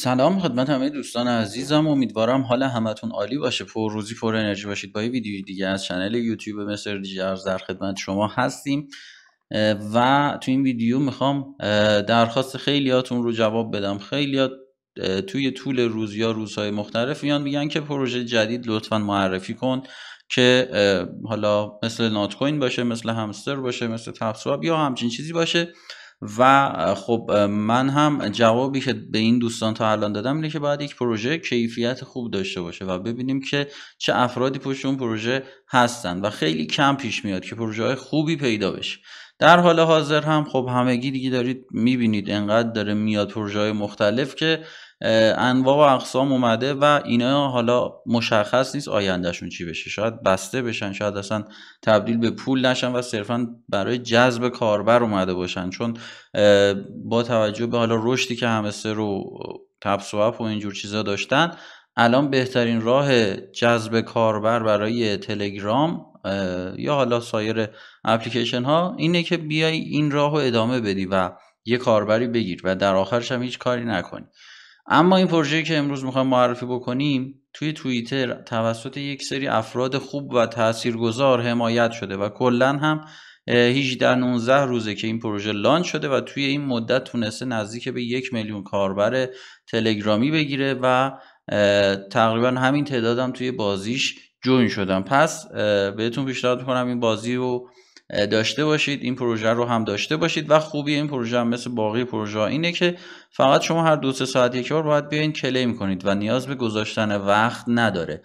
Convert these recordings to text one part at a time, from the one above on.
سلام خدمت همه دوستان عزیزم امیدوارم حال همتون عالی باشه پر روزی پر انرژی باشید با یه ویدیو دیگه از چنل یوتیوب مستر دیجرز در خدمت شما هستیم و تو این ویدیو میخوام درخواست خیلیاتون رو جواب بدم خیلیات توی طول روز یا روزهای مختلف میان میگن که پروژه جدید لطفا معرفی کن که حالا مثل کوین باشه مثل همستر باشه مثل تپسواب یا همچین چیزی باشه و خب من هم جوابی که به این دوستان تا الان دادم اینه که باید یک پروژه کیفیت خوب داشته باشه و ببینیم که چه افرادی پشت اون پروژه هستن و خیلی کم پیش میاد که پروژه های خوبی پیدا بشه در حال حاضر هم خب همگی دیگه دارید میبینید انقدر داره میاد پروژه های مختلف که انواع و اقسام اومده و اینا حالا مشخص نیست آیندهشون چی بشه شاید بسته بشن شاید اصلا تبدیل به پول نشن و صرفا برای جذب کاربر اومده باشن چون با توجه به حالا رشدی که همسه رو تبس و و اینجور چیزا داشتن الان بهترین راه جذب کاربر برای تلگرام یا حالا سایر اپلیکیشن ها اینه که بیای این راه رو ادامه بدی و یه کاربری بگیر و در آخرش هم هیچ کاری نکنی اما این پروژه که امروز میخوایم معرفی بکنیم توی توییتر توسط یک سری افراد خوب و تاثیرگذار حمایت شده و کلا هم 18 19 روزه که این پروژه لانچ شده و توی این مدت تونسته نزدیک به یک میلیون کاربر تلگرامی بگیره و تقریبا همین تعدادم توی بازیش جوین شدم. پس بهتون پیشنهاد میکنم این بازی رو داشته باشید این پروژه رو هم داشته باشید و خوبی این پروژه هم مثل باقی پروژه اینه که فقط شما هر دو سه ساعت یک بار باید بیاین کلیم کنید و نیاز به گذاشتن وقت نداره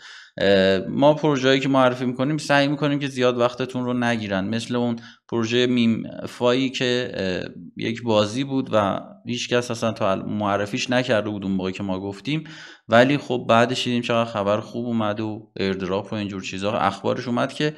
ما پروژه‌ای که معرفی میکنیم سعی میکنیم که زیاد وقتتون رو نگیرن مثل اون پروژه میم فایی که یک بازی بود و هیچکس اصلا تا معرفیش نکرده بود اون که ما گفتیم ولی خب بعدش دیدیم چقدر خبر خوب اومد و ایردراپ و اینجور چیزها اخبارش اومد که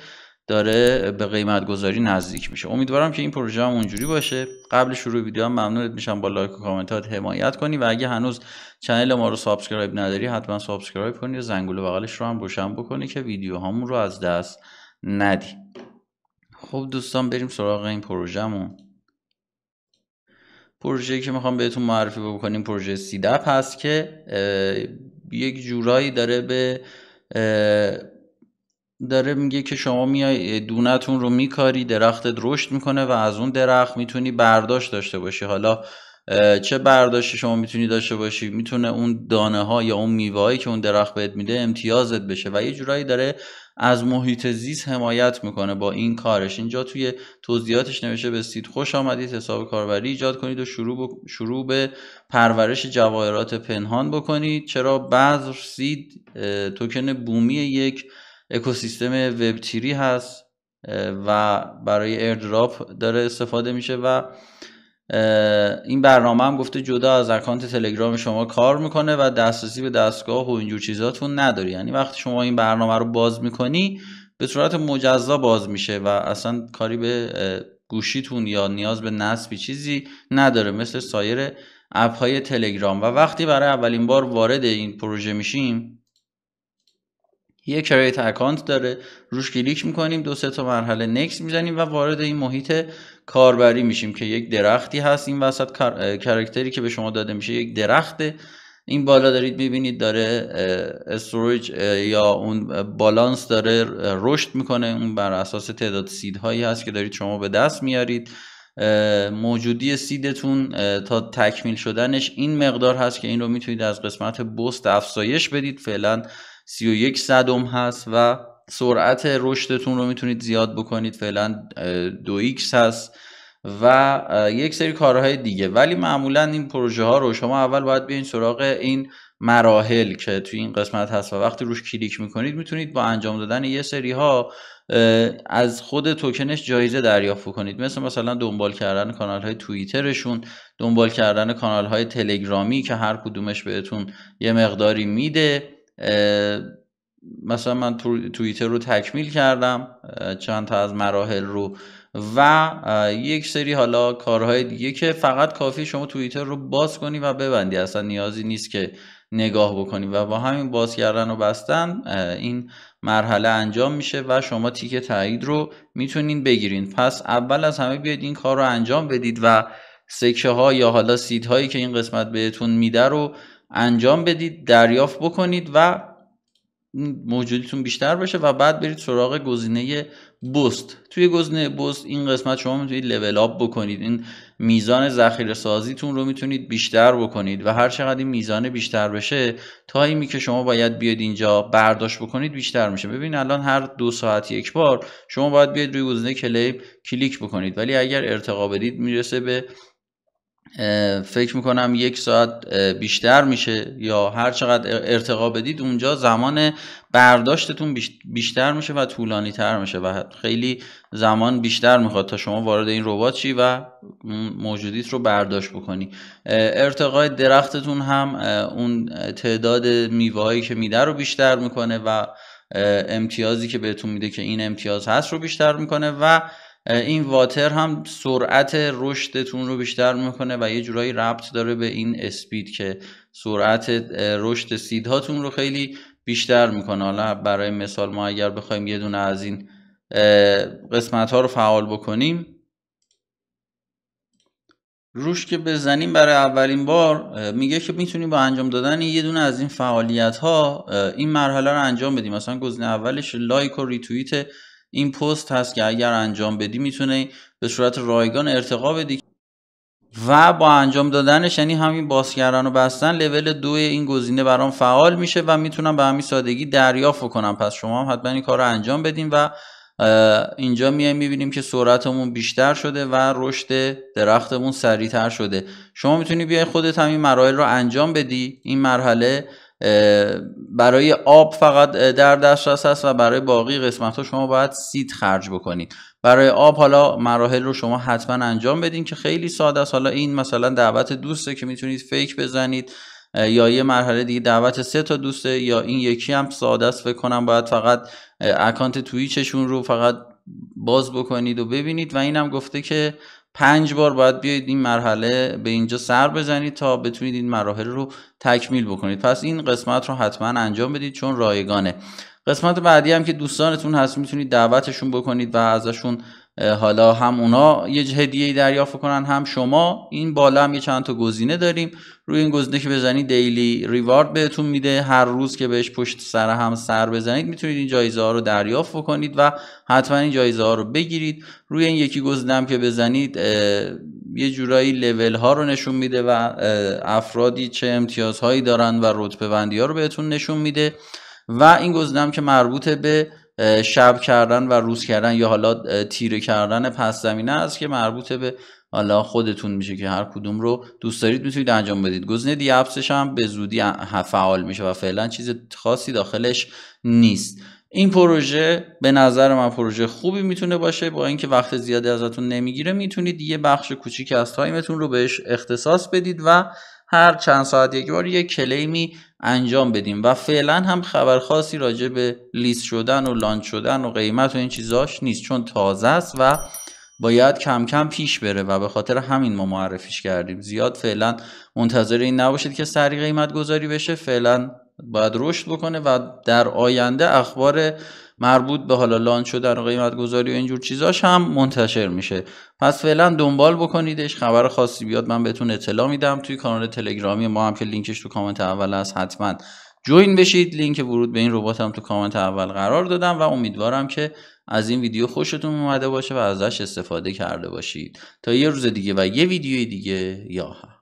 داره به قیمت گذاری نزدیک میشه امیدوارم که این پروژه هم اونجوری باشه قبل شروع ویدیو هم ممنونت میشم با لایک و کامنتات حمایت کنی و اگه هنوز چنل ما رو سابسکرایب نداری حتما سابسکرایب کنی و زنگوله بغلش رو هم روشن بکنی که ویدیوهامون رو از دست ندی خب دوستان بریم سراغ این پروژهمون پروژه که میخوام بهتون معرفی بکنیم پروژه سیدپ هست که یک جورایی داره به داره میگه که شما میای دونتون رو میکاری درختت رشد میکنه و از اون درخت میتونی برداشت داشته باشی حالا چه برداشت شما میتونی داشته باشی میتونه اون دانه ها یا اون میوه که اون درخت بهت میده امتیازت بشه و یه جورایی داره از محیط زیست حمایت میکنه با این کارش اینجا توی توضیحاتش نوشته سید خوش آمدید حساب کاربری ایجاد کنید و شروع, ب... شروع به پرورش جواهرات پنهان بکنید چرا بعض سید توکن بومی یک اکوسیستم وب تیری هست و برای ایردراپ داره استفاده میشه و این برنامه هم گفته جدا از اکانت تلگرام شما کار میکنه و دسترسی به دستگاه و اینجور چیزاتون نداری یعنی وقتی شما این برنامه رو باز میکنی به صورت مجزا باز میشه و اصلا کاری به گوشیتون یا نیاز به نصبی چیزی نداره مثل سایر اپ های تلگرام و وقتی برای اولین بار وارد این پروژه میشیم یه کریت اکانت داره روش کلیک میکنیم دو سه تا مرحله نکس میزنیم و وارد این محیط کاربری میشیم که یک درختی هست این وسط کرکتری که به شما داده میشه یک درخته این بالا دارید میبینید داره استوریج یا اون بالانس داره رشد میکنه اون بر اساس تعداد سیدهایی هست که دارید شما به دست میارید موجودی سیدتون تا تکمیل شدنش این مقدار هست که این رو میتونید از قسمت بست افزایش بدید فعلا 31 صدم هست و سرعت رشدتون رو میتونید زیاد بکنید فعلا دو x هست و یک سری کارهای دیگه ولی معمولا این پروژه ها رو شما اول باید بیاین سراغ این مراحل که توی این قسمت هست و وقتی روش کلیک میکنید میتونید با انجام دادن یه سری ها از خود توکنش جایزه دریافت کنید مثل مثلا دنبال کردن کانال های توییترشون دنبال کردن کانال های تلگرامی که هر کدومش بهتون یه مقداری میده مثلا من توییتر رو تکمیل کردم چند تا از مراحل رو و یک سری حالا کارهای دیگه که فقط کافی شما توییتر رو باز کنی و ببندی اصلا نیازی نیست که نگاه بکنی و با همین باز کردن و بستن این مرحله انجام میشه و شما تیک تایید رو میتونین بگیرین پس اول از همه بیاید این کار رو انجام بدید و سکه ها یا حالا سید هایی که این قسمت بهتون میده رو انجام بدید دریافت بکنید و موجودیتون بیشتر بشه و بعد برید سراغ گزینه بوست توی گزینه بوست این قسمت شما میتونید لول آپ بکنید این میزان ذخیره سازیتون رو میتونید بیشتر بکنید و هر چقدر این میزان بیشتر بشه تایمی که شما باید بیاید اینجا برداشت بکنید بیشتر میشه ببین الان هر دو ساعت یک بار شما باید بیاید روی گزینه کلیپ کلیک بکنید ولی اگر ارتقا بدید میرسه به فکر میکنم یک ساعت بیشتر میشه یا هر چقدر ارتقا بدید اونجا زمان برداشتتون بیشتر میشه و طولانی تر میشه و خیلی زمان بیشتر میخواد تا شما وارد این ربات شی و موجودیت رو برداشت بکنی ارتقای درختتون هم اون تعداد میوههایی که میده رو بیشتر میکنه و امتیازی که بهتون میده که این امتیاز هست رو بیشتر میکنه و این واتر هم سرعت رشدتون رو بیشتر میکنه و یه جورایی ربط داره به این اسپید که سرعت رشد سیدهاتون رو خیلی بیشتر میکنه حالا برای مثال ما اگر بخوایم یه دونه از این قسمت ها رو فعال بکنیم روش که بزنیم برای اولین بار میگه که میتونیم با انجام دادن یه دونه از این فعالیت ها این مرحله رو انجام بدیم مثلا گزینه اولش لایک و ریتوییت این پست هست که اگر انجام بدی میتونه به صورت رایگان ارتقا بدی و با انجام دادنش یعنی همین باز و بستن لول دو این گزینه برام فعال میشه و میتونم به همین سادگی دریافت کنم پس شما هم حتما این کار رو انجام بدیم و اینجا میای میبینیم که سرعتمون بیشتر شده و رشد درختمون سریعتر شده شما میتونی بیای خودت همین مراحل رو انجام بدی این مرحله برای آب فقط در دسترس است و برای باقی قسمت ها شما باید سید خرج بکنید برای آب حالا مراحل رو شما حتما انجام بدین که خیلی ساده است حالا این مثلا دعوت دوسته که میتونید فیک بزنید یا یه مرحله دیگه دعوت سه تا دوسته یا این یکی هم ساده است فکر کنم باید فقط اکانت تویچشون رو فقط باز بکنید و ببینید و اینم گفته که پنج بار باید بیاید این مرحله به اینجا سر بزنید تا بتونید این مراحل رو تکمیل بکنید پس این قسمت رو حتما انجام بدید چون رایگانه قسمت بعدی هم که دوستانتون هست میتونید دعوتشون بکنید و ازشون حالا هم اونا یه هدیه دریافت کنن هم شما این بالا هم یه چند تا گزینه داریم روی این گزینه که بزنید دیلی ریوارد بهتون میده هر روز که بهش پشت سر هم سر بزنید میتونید این جایزه ها رو دریافت کنید و حتما این جایزه ها رو بگیرید روی این یکی گزینه هم که بزنید یه جورایی لول ها رو نشون میده و افرادی چه امتیازهایی دارن و رتبه بندی ها رو بهتون نشون میده و این گزینه هم که مربوط به شب کردن و روز کردن یا حالا تیره کردن پس زمینه است که مربوط به حالا خودتون میشه که هر کدوم رو دوست دارید میتونید انجام بدید گزینه دیابسش هم به زودی فعال میشه و فعلا چیز خاصی داخلش نیست این پروژه به نظر من پروژه خوبی میتونه باشه با اینکه وقت زیادی ازتون نمیگیره میتونید یه بخش کوچیک از تایمتون رو بهش اختصاص بدید و هر چند ساعت یک بار یه کلیمی انجام بدیم و فعلا هم خبر خاصی راجع به لیست شدن و لانچ شدن و قیمت و این چیزاش نیست چون تازه است و باید کم کم پیش بره و به خاطر همین ما معرفیش کردیم زیاد فعلا منتظر این نباشید که سری قیمت گذاری بشه فعلا باید رشد بکنه و در آینده اخبار مربوط به حالا لانچ و در قیمت گذاری و اینجور چیزاش هم منتشر میشه پس فعلا دنبال بکنیدش خبر خاصی بیاد من بهتون اطلاع میدم توی کانال تلگرامی ما هم که لینکش تو کامنت اول هست حتما جوین بشید لینک ورود به این ربات هم تو کامنت اول قرار دادم و امیدوارم که از این ویدیو خوشتون اومده باشه و ازش استفاده کرده باشید تا یه روز دیگه و یه ویدیوی دیگه یا